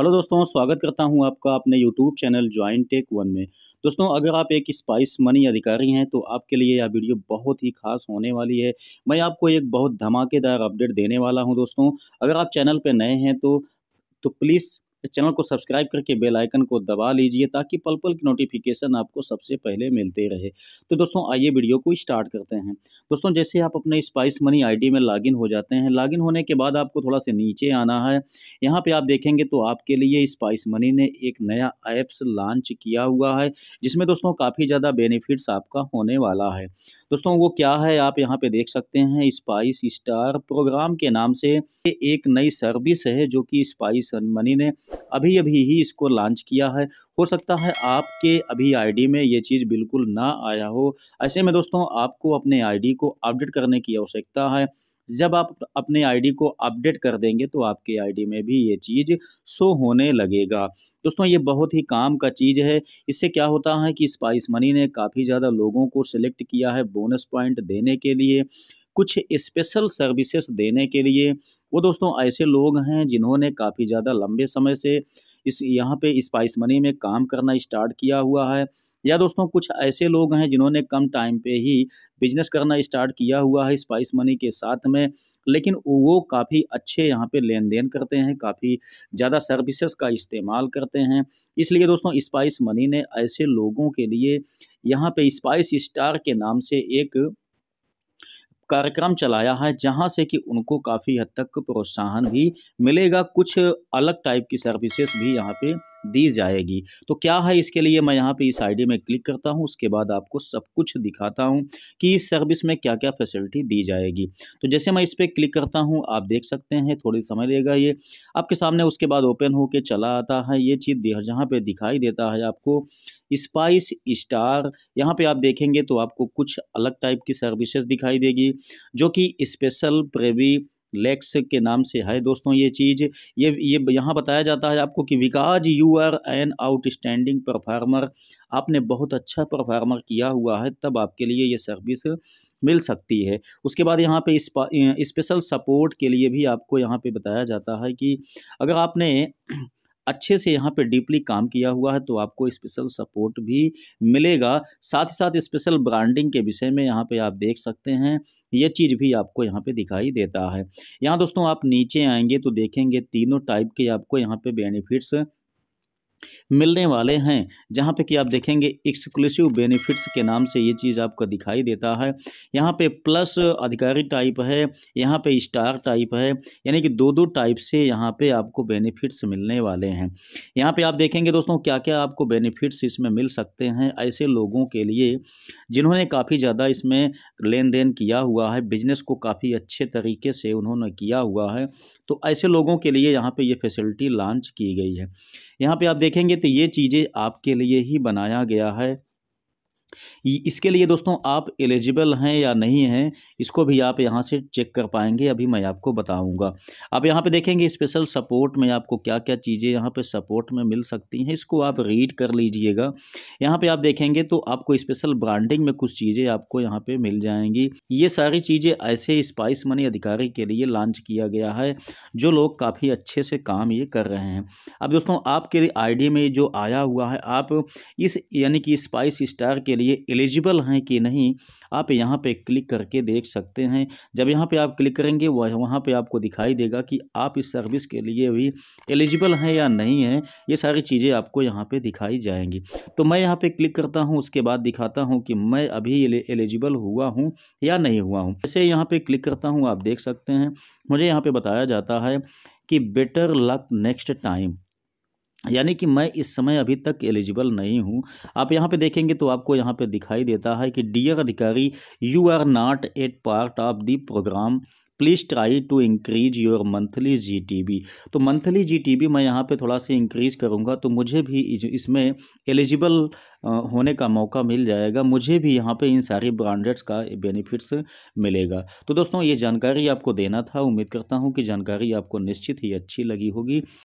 hello दोस्तों स्वागत करता हूं आपका अपने YouTube channel join tech one में दोस्तों अगर आप एक स्पाइस मनी अधिकारी हैं तो आपके लिए यह वीडियो बहुत ही खास होने वाली है मैं आपको एक बहुत धमाकेदार अपडेट देने वाला हूं दोस्तों अगर आप चैनल पर नए हैं तो तो प्लीज़ तो चैनल को सब्सक्राइब करके बेल आइकन को दबा लीजिए ताकि पल पल की नोटिफिकेशन आपको सबसे पहले मिलते रहे तो दोस्तों आइए वीडियो को स्टार्ट करते हैं दोस्तों जैसे आप अपने स्पाइस मनी आईडी में लॉगिन हो जाते हैं लॉगिन होने के बाद आपको थोड़ा सा नीचे आना है यहाँ पर आप देखेंगे तो आपके लिए स्पाइस मनी ने एक नया ऐप्स लॉन्च किया हुआ है जिसमें दोस्तों काफ़ी ज़्यादा बेनिफिट्स आपका होने वाला है दोस्तों वो क्या है आप यहाँ पे देख सकते हैं स्पाइस स्टार प्रोग्राम के नाम से एक नई सर्विस है जो कि स्पाइस मनी ने अभी अभी ही इसको लॉन्च किया है हो सकता है आपके अभी आईडी में ये चीज़ बिल्कुल ना आया हो ऐसे में दोस्तों आपको अपने आईडी को अपडेट करने की आवश्यकता है जब आप अपने आईडी को अपडेट कर देंगे तो आपके आईडी में भी ये चीज़ शो होने लगेगा दोस्तों ये बहुत ही काम का चीज़ है इससे क्या होता है कि स्पाइस मनी ने काफ़ी ज़्यादा लोगों को सिलेक्ट किया है बोनस पॉइंट देने के लिए कुछ स्पेशल सर्विसेज देने के लिए वो दोस्तों ऐसे लोग हैं जिन्होंने काफ़ी ज़्यादा लंबे समय से इस यहाँ पे स्पाइस मनी में काम करना स्टार्ट किया हुआ है या दोस्तों कुछ ऐसे लोग हैं जिन्होंने कम टाइम पे ही बिजनेस करना स्टार्ट किया हुआ है स्पाइस मनी के साथ में लेकिन वो काफ़ी अच्छे यहाँ पे लेन देन करते हैं काफ़ी ज़्यादा सर्विसेज का इस्तेमाल करते हैं इसलिए दोस्तों स्पाइस मनी ने ऐसे लोगों के लिए यहाँ पे स्पाइस स्टार के नाम से एक कार्यक्रम चलाया है जहां से कि उनको काफ़ी हद तक प्रोत्साहन भी मिलेगा कुछ अलग टाइप की सर्विसेज भी यहाँ पे दी जाएगी तो क्या है इसके लिए मैं यहाँ पे इस आईडी में क्लिक करता हूँ उसके बाद आपको सब कुछ दिखाता हूँ कि इस सर्विस में क्या क्या फैसिलिटी दी जाएगी तो जैसे मैं इस पर क्लिक करता हूँ आप देख सकते हैं थोड़ी समय लेगा ये आपके सामने उसके बाद ओपन होके चला आता है ये चीज़ जहाँ पर दिखाई देता है आपको स्पाइस स्टार यहाँ पर आप देखेंगे तो आपको कुछ अलग टाइप की सर्विसेज दिखाई देगी जो कि स्पेशल प्रेवी लेक्स के नाम से है दोस्तों ये चीज़ ये ये यहाँ बताया जाता है आपको कि because you are an outstanding performer आपने बहुत अच्छा परफार्मर किया हुआ है तब आपके लिए ये सर्विस मिल सकती है उसके बाद यहाँ पे स्पेशल सपोर्ट के लिए भी आपको यहाँ पे बताया जाता है कि अगर आपने अच्छे से यहाँ पे डीपली काम किया हुआ है तो आपको स्पेशल सपोर्ट भी मिलेगा साथ ही साथ स्पेशल ब्रांडिंग के विषय में यहाँ पे आप देख सकते हैं ये चीज़ भी आपको यहाँ पे दिखाई देता है यहाँ दोस्तों आप नीचे आएंगे तो देखेंगे तीनों टाइप के आपको यहाँ पे बेनिफिट्स मिलने वाले हैं जहाँ पे कि आप देखेंगे एक्सक्लूसिव बेनिफिट्स के नाम से ये चीज़ आपको दिखाई देता है यहाँ पे प्लस अधिकारी टाइप है यहाँ पे स्टार टाइप है यानी कि दो दो टाइप से यहाँ पे आपको बेनिफिट्स मिलने वाले हैं यहाँ पे आप देखेंगे दोस्तों क्या क्या आपको बेनिफिट्स इसमें मिल सकते हैं ऐसे लोगों के लिए जिन्होंने काफ़ी ज़्यादा इसमें लेन देन किया हुआ है बिजनेस को काफ़ी अच्छे तरीके से उन्होंने किया हुआ है तो ऐसे लोगों के लिए यहाँ पर ये फैसिलिटी लॉन्च की गई है यहाँ पे आप देखेंगे तो ये चीज़ें आपके लिए ही बनाया गया है इसके लिए दोस्तों आप एलिजिबल हैं या नहीं हैं इसको भी आप यहां से चेक कर पाएंगे अभी मैं आपको बताऊंगा आप यहां पे देखेंगे स्पेशल सपोर्ट में आपको क्या क्या चीज़ें यहां पे सपोर्ट में मिल सकती हैं इसको आप रीड कर लीजिएगा यहां पे आप देखेंगे तो आपको स्पेशल ब्रांडिंग में कुछ चीज़ें आपको यहाँ पर मिल जाएंगी ये सारी चीज़ें ऐसे स्पाइस मनी अधिकारी के लिए लॉन्च किया गया है जो लोग काफ़ी अच्छे से काम ये कर रहे हैं अब दोस्तों आपके आई में जो आया हुआ है आप इस यानी कि स्पाइस स्टार के लिए एलिजिबल हैं कि नहीं आप यहाँ पे क्लिक करके देख सकते हैं जब यहाँ पे आप क्लिक करेंगे वह वहाँ पे आपको दिखाई देगा कि आप इस सर्विस के लिए भी एलिजिबल हैं या नहीं हैं ये सारी चीज़ें आपको यहाँ पे दिखाई जाएंगी तो मैं यहाँ पे क्लिक करता हूँ उसके बाद दिखाता हूँ कि मैं अभी एलिजिबल हुआ हूँ या नहीं हुआ हूँ जैसे यहाँ पर क्लिक करता हूँ आप देख सकते हैं मुझे यहाँ पर बताया जाता है कि बेटर लक नेक्स्ट टाइम यानी कि मैं इस समय अभी तक एलिजिबल नहीं हूँ आप यहाँ पे देखेंगे तो आपको यहाँ पे दिखाई देता है कि डियर अधिकारी you are not at part of the programme please try to increase your monthly GTB तो मंथली जीटीबी मैं यहाँ पे थोड़ा सा इंक्रीज करूँगा तो मुझे भी इसमें एलिजिबल होने का मौका मिल जाएगा मुझे भी यहाँ पे इन सारी ब्रांडेड्स का बेनिफिट्स मिलेगा तो दोस्तों ये जानकारी आपको देना था उम्मीद करता हूँ कि जानकारी आपको निश्चित ही अच्छी लगी होगी